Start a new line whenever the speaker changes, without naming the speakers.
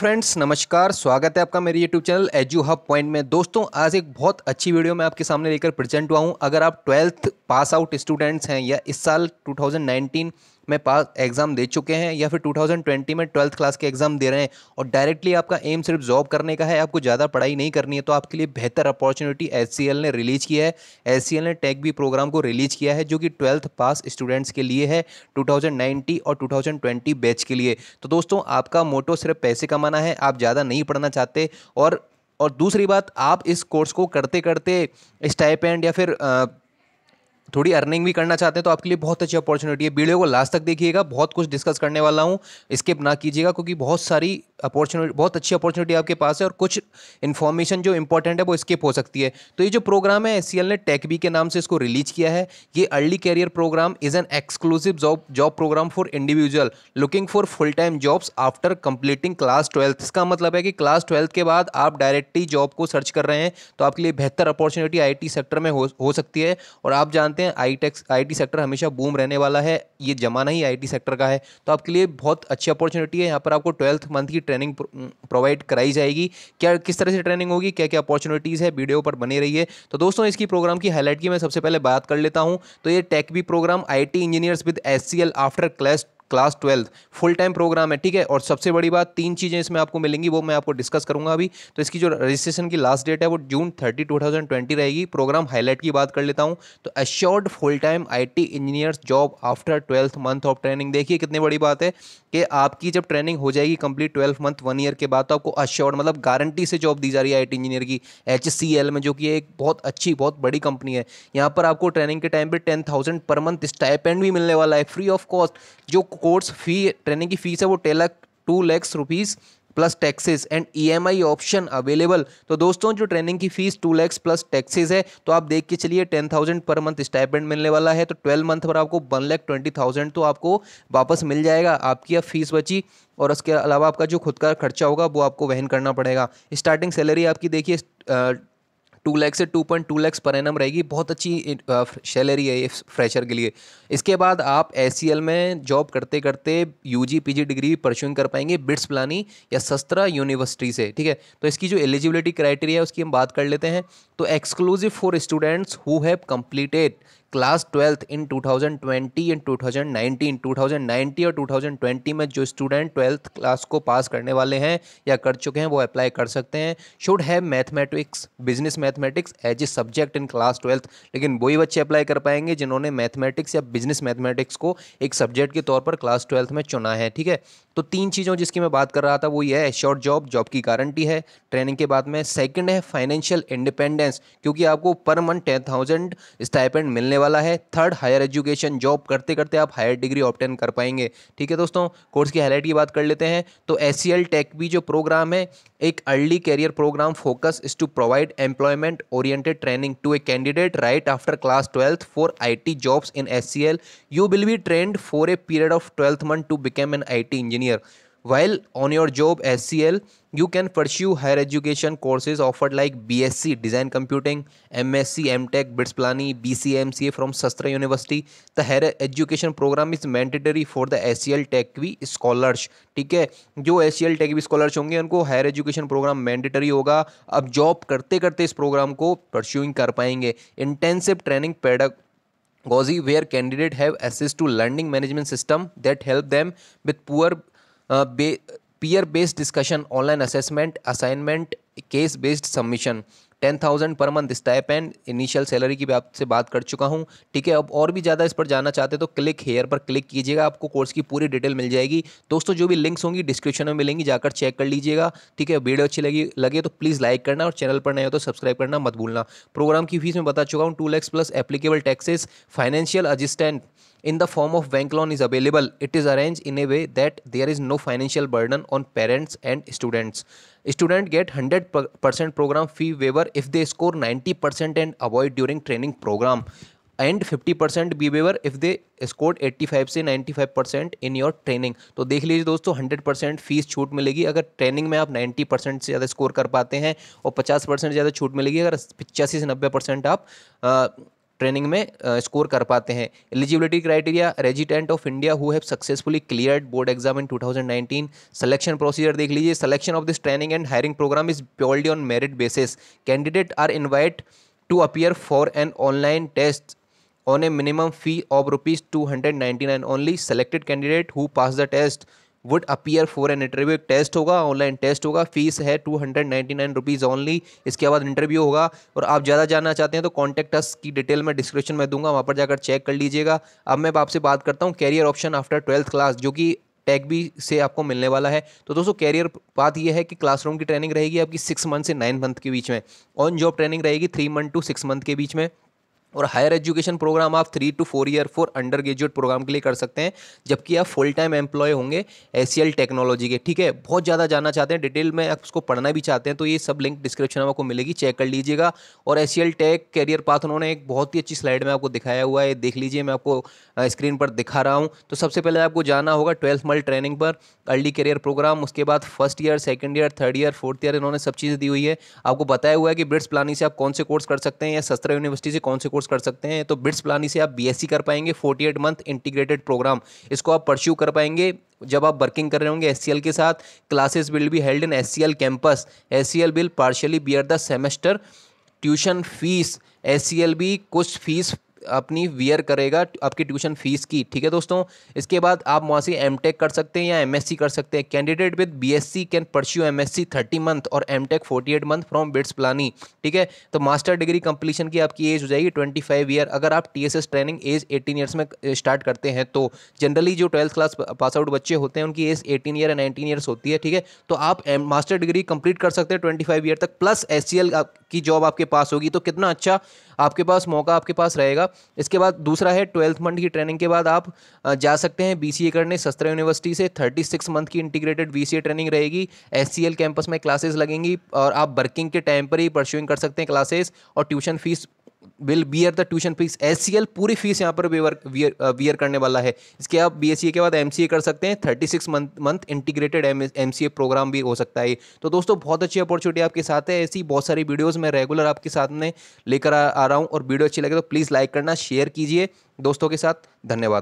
Friends नमस्कार स्वागत है आपका मेरे YouTube channel Edu Hub Point में दोस्तों आज एक बहुत अच्छी वीडियो मैं आपके सामने लेकर प्रेजेंट हुआ हूँ अगर आप ट्वेल्थ पास आउट स्टूडेंट्स हैं या इस साल 2019 में पास एग्ज़ाम दे चुके हैं या फिर 2020 में ट्वेल्थ क्लास के एग्ज़ाम दे रहे हैं और डायरेक्टली आपका एम सिर्फ जॉब करने का है आपको ज़्यादा पढ़ाई नहीं करनी है तो आपके लिए बेहतर अपॉर्चुनिटी एस ने रिलीज़ किया है एस ने टेक बी प्रोग्राम को रिलीज़ किया है जो कि ट्वेल्थ पास स्टूडेंट्स के लिए है टू और टू बैच के लिए तो दोस्तों आपका मोटो सिर्फ पैसे कमाना है आप ज़्यादा नहीं पढ़ना चाहते और और दूसरी बात आप इस कोर्स को करते करते स्टाइपेंड या फिर थोड़ी अर्निंग भी करना चाहते हैं तो आपके लिए बहुत अच्छी अपॉर्चुनिटी है वीडियो को लास्ट तक देखिएगा बहुत कुछ डिस्कस करने वाला हूँ स्किप ना कीजिएगा क्योंकि बहुत सारी अपॉर्चुनिटी बहुत अच्छी अपॉर्चुनिटी आपके पास है और कुछ इन्फॉर्मेशन जो इंपॉर्टेंट है वो स्किप हो सकती है तो ये जो प्रोग्राम है एस ने बी के नाम से इसको रिलीज किया है ये early career programme is an exclusive job job programme for individual looking for full time jobs after completing class twelfth इसका मतलब है कि क्लास ट्वेल्थ के बाद आप डायरेक्टली जॉब को सर्च कर रहे हैं तो आपके लिए बेहतर अपॉर्चुनिटी आई सेक्टर में हो, हो सकती है और आप जानते हैं आई टेक्स आई सेक्टर हमेशा बूम रहने वाला है ये जमाना ही आई सेक्टर का है तो आपके लिए बहुत अच्छी अपॉर्चुनिटी है यहाँ पर आपको ट्वेल्थ मंथ की ट्रेनिंग प्रोवाइड कराई जाएगी क्या किस तरह से ट्रेनिंग होगी क्या क्या अपॉर्चुनिटीज़ है वीडियो पर रही है तो दोस्तों इसकी प्रोग्राम की हाईलाइट की मैं सबसे पहले बात कर लेता हूँ तो ये Tech Bee programme I engineers with एस after class class twelfth full time programme है ठीक है और सबसे बड़ी बात तीन चीज़ें इसमें आपको मिलेंगी वो मैं आपको डिस्कस करूंगा अभी तो इसकी जो रजिस्ट्रेशन की लास्ट डेट है वो June thirty two thousand twenty रहेगी प्रोग्राम हाईलाइट की बात कर लेता हूँ तो assured full time I T engineers job after twelfth month of training देखिए कितनी बड़ी बात है कि आपकी जब ट्रेनिंग हो जाएगी complete twelfth month one year के बाद तो आपको अश्योर्ड मतलब गारंटी से जॉब दी जा रही है आई इंजीनियर की एच में जो कि एक बहुत अच्छी बहुत बड़ी कंपनी है यहाँ पर आपको ट्रेनिंग के टाइम पर ten thousand per month stipend भी मिलने वाला है फ्री ऑफ कॉस्ट जो कोर्स फी ट्रेनिंग की फीस है वो ten lakh two lakhs rupees plus taxes and EMI option available तो दोस्तों जो ट्रेनिंग की fees two lakhs plus taxes है तो आप देख के चलिए ten thousand per month stipend मिलने वाला है तो ट्वेल्व मंथ पर आपको वन लैख ट्वेंटी थाउजेंड तो आपको वापस मिल जाएगा आपकी अब फीस बची और उसके अलावा आपका जो खुद का खर्चा होगा वो आपको वहन करना पड़ेगा स्टार्टिंग सैलरी आपकी देखिए टू लैक्स से two point two lakhs per annum रहेगी बहुत अच्छी सैलरी है ये फ्रेशर के लिए इसके बाद आप एस में जॉब करते करते यू जी डिग्री परस्यूंग कर पाएंगे बिट्स प्लानी या सस्त्रा यूनिवर्सिटी से ठीक है तो इसकी जो एलिजिबिलिटी क्राइटेरिया है उसकी हम बात कर लेते हैं तो exclusive for students who have completed class twelfth in 2020 and 2019 2090 और 2020 में जो स्टूडेंट ट्वेल्थ क्लास को पास करने वाले हैं या कर चुके हैं वो अप्लाई कर सकते हैं should have mathematics business mathematics as a subject in class twelfth लेकिन वही बच्चे अप्लाई कर पाएंगे जिन्होंने मैथमेटिक्स या बिजनेस मैथमेटिक्स को एक सब्जेक्ट के तौर पर क्लास ट्वेल्थ में चुना है ठीक है तो तीन चीज़ों जिसकी मैं बात कर रहा था वो ये है शॉर्ट जॉब जॉब की गारंटी है ट्रेनिंग के बाद में सेकंड है फाइनेंशियल इंडिपेंडेंस क्योंकि आपको per month ten thousand stipend मिलने वाला है थर्ड हायर एजुकेशन जॉब करते करते आप हायर डिग्री ऑप्टेन कर पाएंगे ठीक है दोस्तों कोर्स की हाईलाइट की बात कर लेते हैं तो एस टेक e भी जो प्रोग्राम है एक early career program focus is to provide employment oriented training to a candidate right after class twelfth for I T jobs in S C L you will be trained for a period of twelfth month to become an I T engineer engineer well on your job S C L you can pursue higher education courses offered like B S C design computing M S C M take BITS Pilani B C M C A from SASTRA university the higher education program is mandatory for the S C L tech V scholars ठीक है जो S C L tech V scholars होंगे उनको higher education programme mandatory होगा अब job करते करते इस प्रोग्राम को परस्यूइंग कर पाएंगे intensive training pedagogy where candidate have access to learning management system that help them with peer bay based discussion online assessment assignment case based submission ten thousand per month and initial salary की भी आपसे बात कर चुका हूँ ठीक है अब और भी ज़्यादा इस पर जाना चाहते तो क्लिक हेयर पर क्लिक कीजिएगा आपको कोर्स की पूरी डिटेल मिल जाएगी दोस्तों जो भी लिंक्स होंगी डिस्क्रिप्शन में मिलेंगी जाकर चेक कर लीजिएगा ठीक है वीडियो अच्छी लगी लगे तो प्लीज़ लाइक करना और चैनल पर नए हो तो सब्सक्राइब करना मत भूलना प्रोग्राम की फीस में बता चुका हूँ two lakhs plus applicable taxes financial assistant in the form of bank loan is available, it is arranged in a way that there is no financial burden on parents and students. Student get 100% program fee waiver if they score 90% and avoid during training program and 50 percent behaviour if they score 85 से 95 percent in your training तो देख लीजिए दोस्तों 100 percent fees छूट मिलेगी अगर training में आप 90 परसेंट से ज़्यादा स्कोर कर पाते हैं और 50 परसेंट ज़्यादा छूट मिलेगी अगर पचासी से 90 परसेंट आप ट्रेनिंग में स्कोर कर पाते हैं eligibility criteria resident of India who have successfully cleared board exam in 2019 selection procedure देख लीजिए selection of this training and hiring program is purely on merit basis candidate are invite to appear for an online test fee of rupees two hundred ninety nine only selected candidate who pass the test would appear for an interview एक test होगा online test होगा fees है to hundred ninety nine rupees only इसके बाद interview होगा और आप ज़्यादा जानना चाहते हैं तो कॉन्टैक्ट अस की डिटेल मैं डिस्क्रिप्शन में दूंगा वहाँ पर जाकर चेक कर लीजिएगा अब मैं आपसे बात करता हूँ career option after twelfth class जो कि टैग भी से आपको मिलने वाला है तो दोस्तों कैरियर बात यह है कि क्लासरूम की ट्रेनिंग रहेगी आपकी सिक्स मंथ से नाइन मंथ के बीच में ऑन जॉब ट्रेनिंग रहेगी three month to six month के बीच में और हायर एजुकेशन प्रोग्राम आप three to four year for undergraduate program के लिए कर सकते हैं जबकि आप फुल टाइम एम्प्लॉय होंगे एस टेक्नोलॉजी e के ठीक है बहुत ज़्यादा जानना चाहते हैं डिटेल में आप उसको पढ़ना भी चाहते हैं तो ये सब लिंक डिस्क्रिप्शन में आपको मिलेगी चेक कर लीजिएगा और एस टेक कैरियर पाथ उन्होंने एक बहुत ही अच्छी स्लाइड में आपको दिखाया हुआ है देख लीजिए मैं आपको स्क्रीन पर दिखा रहा हूँ तो सबसे पहले आपको जाना होगा ट्वेल्थ मल ट्रेनिंग पर अर्ली करियर प्रोग्राम उसके बाद first year second year third year fourth year इन्होंने सब चीज़ें दी हुई है आपको बताया हुआ है कि ब्रिट्स प्लानिंग से आप कौन से कोर्स कर सकते हैं या सस्त्रा यूनिवर्सिटी से कौन से कोर्स कोर्स कर सकते हैं तो बिट्स प्लानी से आप बीएससी कर पाएंगे एट मंथ इंटीग्रेटेड प्रोग्राम इसको आप परस्यू कर पाएंगे जब आप वर्किंग कर रहे होंगे एस के साथ classes will be held in S campus S will partially bear the semester tuition fees S कुछ फीस अपनी वियर करेगा आपकी ट्यूशन फीस की ठीक है दोस्तों इसके बाद आप वहाँ से एम कर सकते हैं या एम कर सकते हैं candidate with B S C can pursue M S C thirty month और M tech forty eight month from BITS Pilani ठीक है तो मास्टर डिग्री कंप्लीशन की आपकी एज हो जाएगी ट्वेंटी फाइव ईयर अगर आप T S S training age eighteen years में स्टार्ट करते हैं तो जनरली जो ट्वेल्थ क्लास पास आउट बच्चे होते हैं उनकी एज एटीन ईयर या नाइनटीन ईयर्स होती है ठीक है तो आप मास्टर डिग्री कंप्लीट कर सकते हैं ट्वेंटी फाइव ईयर तक प्लस एस सी एल की जॉब आपके पास होगी तो कितना अच्छा आपके पास मौका आपके पास रहेगा इसके बाद दूसरा है ट्वेल्थ मंथ की ट्रेनिंग के बाद आप जा सकते हैं बीसीए करने सस्त्र यूनिवर्सिटी से थर्टी सिक्स मंथ की इंटीग्रेटेड बीसीए ट्रेनिंग रहेगी एससीएल कैंपस में क्लासेस लगेंगी और आप वर्किंग के टाइम पर ही परस्यूइंग कर सकते हैं क्लासेस और tuition fees will bear the tuition fees S C L पूरी फीस यहाँ पर वेवर वियर वियर करने वाला है इसके आप बी एस सी ए के बाद एम सी ए कर सकते हैं thirty six month month integrated M M C A program भी हो सकता है तो दोस्तों बहुत अच्छी अपॉर्चुनिटी आपके साथ है ऐसी बहुत सारी वीडियोज़ मैं रेगुलर आपके साथ में लेकर आ, आ रहा हूँ और वीडियो अच्छी लगे तो प्लीज़ लाइक करना शेयर कीजिए दोस्तों के साथ धन्यवाद